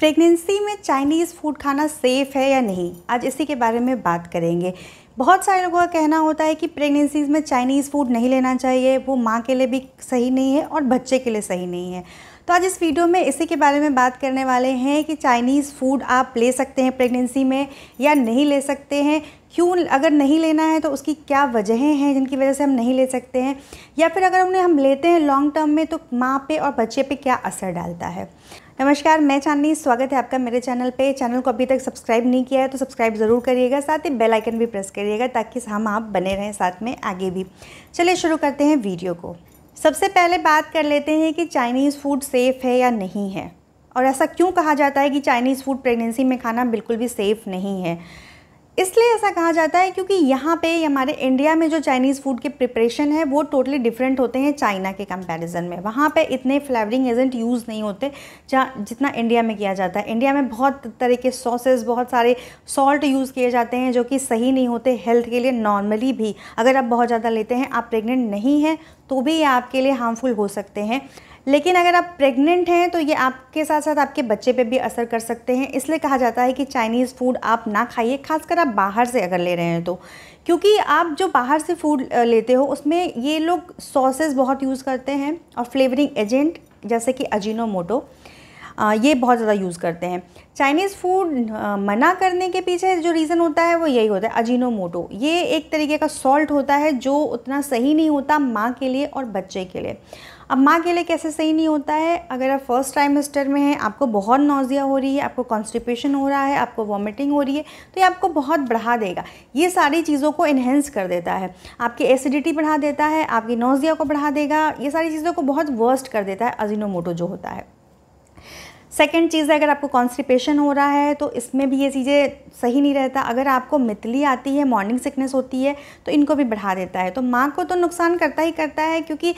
pregnancy में Chinese food खाना safe है या नहीं आज इसी के बारे में बात करेंगे बहुत सारे लोगों का कहना होता है कि प्रेगनेंसीज़ में चाइनीज़ फूड नहीं लेना चाहिए वो माँ के लिए भी सही नहीं है और बच्चे के लिए सही नहीं है तो आज इस वीडियो में इसी के बारे में बात करने वाले हैं कि चाइनीज़ फूड आप ले सकते हैं प्रेगनेंसी में या नहीं ले सकते हैं क्यों अगर नहीं लेना है तो उसकी क्या वजहें हैं जिनकी वजह से हम नहीं ले सकते हैं या फिर अगर उन्हें हम लेते हैं लॉन्ग टर्म में तो माँ पे और बच्चे पे क्या असर डालता है नमस्कार मैं चांदनी स्वागत है आपका मेरे चैनल पे चैनल को अभी तक सब्सक्राइब नहीं किया है तो सब्सक्राइब ज़रूर करिएगा साथ ही बेल आइकन भी प्रेस करिएगा ताकि हम आप बने रहें साथ में आगे भी चलिए शुरू करते हैं वीडियो को सबसे पहले बात कर लेते हैं कि चाइनीज़ फूड सेफ़ है या नहीं है और ऐसा क्यों कहा जाता है कि चाइनीज़ फूड प्रेगनेंसी में खाना बिल्कुल भी सेफ़ नहीं है इसलिए ऐसा कहा जाता है क्योंकि यहाँ पे हमारे इंडिया में जो चाइनीज़ फूड के प्रिपरेशन है वो टोटली डिफरेंट होते हैं चाइना के कंपैरिजन में वहाँ पे इतने फ्लेवरिंग एजेंट यूज़ नहीं होते जहाँ जितना इंडिया में किया जाता है इंडिया में बहुत तरह के सॉसेस बहुत सारे सॉल्ट यूज़ किए जाते हैं जो कि सही नहीं होते हेल्थ के लिए नॉर्मली भी अगर आप बहुत ज़्यादा लेते हैं आप प्रेगनेंट नहीं हैं तो भी ये आपके लिए हार्मफुल हो सकते हैं लेकिन अगर आप प्रेग्नेंट हैं तो ये आपके साथ साथ आपके बच्चे पे भी असर कर सकते हैं इसलिए कहा जाता है कि चाइनीज़ फूड आप ना खाइए खासकर आप बाहर से अगर ले रहे हैं तो क्योंकि आप जो बाहर से फूड लेते हो उसमें ये लोग सॉसेस बहुत यूज़ करते हैं और फ्लेवरिंग एजेंट जैसे कि अजीनो मोटो ये बहुत ज़्यादा यूज़ करते हैं चाइनीज़ फूड मना करने के पीछे जो रीज़न होता है वो यही होता है अजीनो मोटो ये एक तरीके का सॉल्ट होता है जो उतना सही नहीं होता माँ के लिए और बच्चे के लिए अब माँ के लिए कैसे सही नहीं होता है अगर आप फर्स्ट ट्राइमेस्टर में हैं आपको बहुत नोज़िया हो रही है आपको कॉन्स्टिपेशन हो रहा है आपको वॉमिटिंग हो रही है तो ये आपको बहुत बढ़ा देगा ये सारी चीज़ों को इन्हेंस कर देता है आपकी एसिडिटी बढ़ा देता है आपकी नोज़िया को बढ़ा देगा ये सारी चीज़ों को बहुत वर्स्ट कर देता है अजीनोमोटो जो होता है सेकेंड चीज़ है अगर आपको कॉन्स्टिपेशन हो रहा है तो इसमें भी ये चीज़ें सही नहीं रहता अगर आपको मितली आती है मॉर्निंग सिकनेस होती है तो इनको भी बढ़ा देता है तो माँ को तो नुकसान करता ही करता है क्योंकि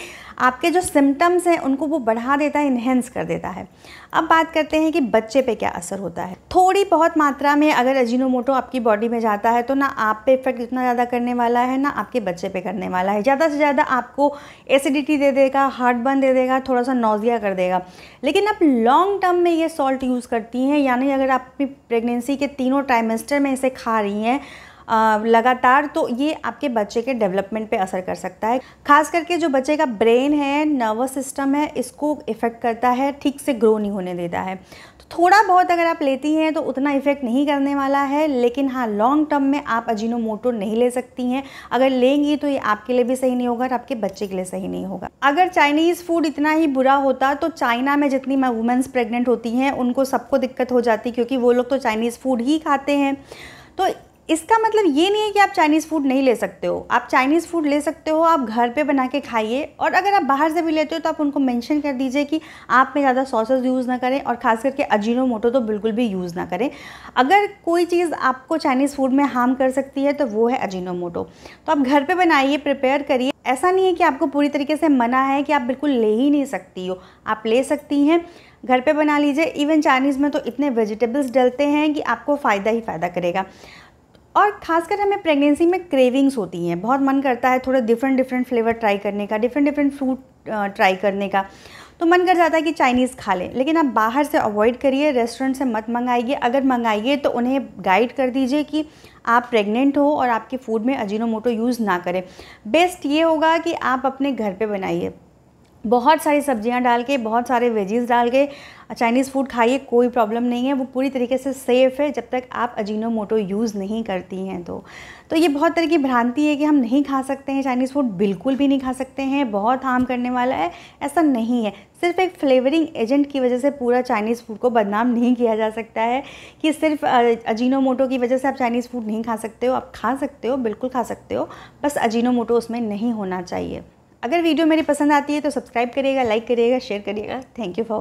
आपके जो सिम्टम्स हैं उनको वो बढ़ा देता है इन्हेंस कर देता है अब बात करते हैं कि बच्चे पे क्या असर होता है थोड़ी बहुत मात्रा में अगर अजीनोमोटो आपकी बॉडी में जाता है तो ना आप पे इफेक्ट इतना ज़्यादा करने वाला है ना आपके बच्चे पे करने वाला है ज़्यादा से ज़्यादा आपको एसिडिटी दे देगा हार्ट बर्न दे देगा थोड़ा सा नोजिया कर देगा लेकिन अब लॉन्ग टर्म में ये सॉल्ट यूज़ करती हैं यानी अगर आप अपनी प्रेगनेंसी के तीनों ट्राइमेस्टर में इसे खा रही हैं लगातार तो ये आपके बच्चे के डेवलपमेंट पे असर कर सकता है खास करके जो बच्चे का ब्रेन है नर्वस सिस्टम है इसको इफ़ेक्ट करता है ठीक से ग्रो नहीं होने देता है तो थोड़ा बहुत अगर आप लेती हैं तो उतना इफ़ेक्ट नहीं करने वाला है लेकिन हाँ लॉन्ग टर्म में आप अजीनोमोटो नहीं ले सकती हैं अगर लेंगी तो ये आपके लिए भी सही नहीं होगा और आपके बच्चे के लिए सही नहीं होगा अगर चाइनीज़ फूड इतना ही बुरा होता तो चाइना में जितनी वुमेंस प्रेगनेंट होती हैं उनको सबको दिक्कत हो जाती क्योंकि वो लोग तो चाइनीज़ फूड ही खाते हैं तो इसका मतलब ये नहीं है कि आप चाइनीज़ फूड नहीं ले सकते हो आप चाइनीज़ फूड ले सकते हो आप घर पे बना के खाइए और अगर आप बाहर से भी लेते हो तो आप उनको मेंशन कर दीजिए कि आप में ज़्यादा सॉसेज यूज़ ना करें और ख़ास करके अजीनो मोटो तो बिल्कुल भी यूज़ ना करें अगर कोई चीज़ आपको चाइनीज़ फूड में हार्म कर सकती है तो वो है अजीनो मोटो तो आप घर पर बनाइए प्रिपेयर करिए ऐसा नहीं है कि आपको पूरी तरीके से मना है कि आप बिल्कुल ले ही नहीं सकती हो आप ले सकती हैं घर पे बना लीजिए इवन चाइनीज़ में तो इतने वेजिटेबल्स डलते हैं कि आपको फ़ायदा ही फ़ायदा करेगा और खासकर हमें प्रेगनेंसी में क्रेविंग्स होती हैं बहुत मन करता है थोड़े डिफरेंट डिफरेंट फ्लेवर ट्राई करने का डिफरेंट डिफरेंट फ्रूट ट्राई करने का तो मन कर जाता है कि चाइनीज़ खा लें लेकिन आप बाहर से अवॉइड करिए रेस्टोरेंट से मत मंगाइए अगर मंगाइए तो उन्हें गाइड कर दीजिए कि आप प्रेग्नेंट हो और आपके फूड में अजीनोमोटो यूज़ ना करें बेस्ट ये होगा कि आप अपने घर पे बनाइए बहुत सारी सब्जियां डाल के बहुत सारे वेजीज डाल के चाइनीज़ फूड खाइए कोई प्रॉब्लम नहीं है वो पूरी तरीके से सेफ़ है जब तक आप अजीनो मोटो यूज़ नहीं करती हैं तो तो ये बहुत तरह की भ्रांति है कि हम नहीं खा सकते हैं चाइनीज़ फूड बिल्कुल भी नहीं खा सकते हैं बहुत हार्म करने वाला है ऐसा नहीं है सिर्फ एक फ्लेवरिंग एजेंट की वजह से पूरा चाइनीज़ फूड को बदनाम नहीं किया जा सकता है कि सिर्फ अजीनो मोटो की वजह से आप चाइनीज़ फूड नहीं खा सकते हो आप खा सकते हो बिल्कुल खा सकते हो बस अजीनो मोटो उसमें नहीं होना चाहिए अगर वीडियो मेरी पसंद आती है तो सब्सक्राइब करिएगा लाइक करिएगा शेयर करिएगा थैंक यू फॉर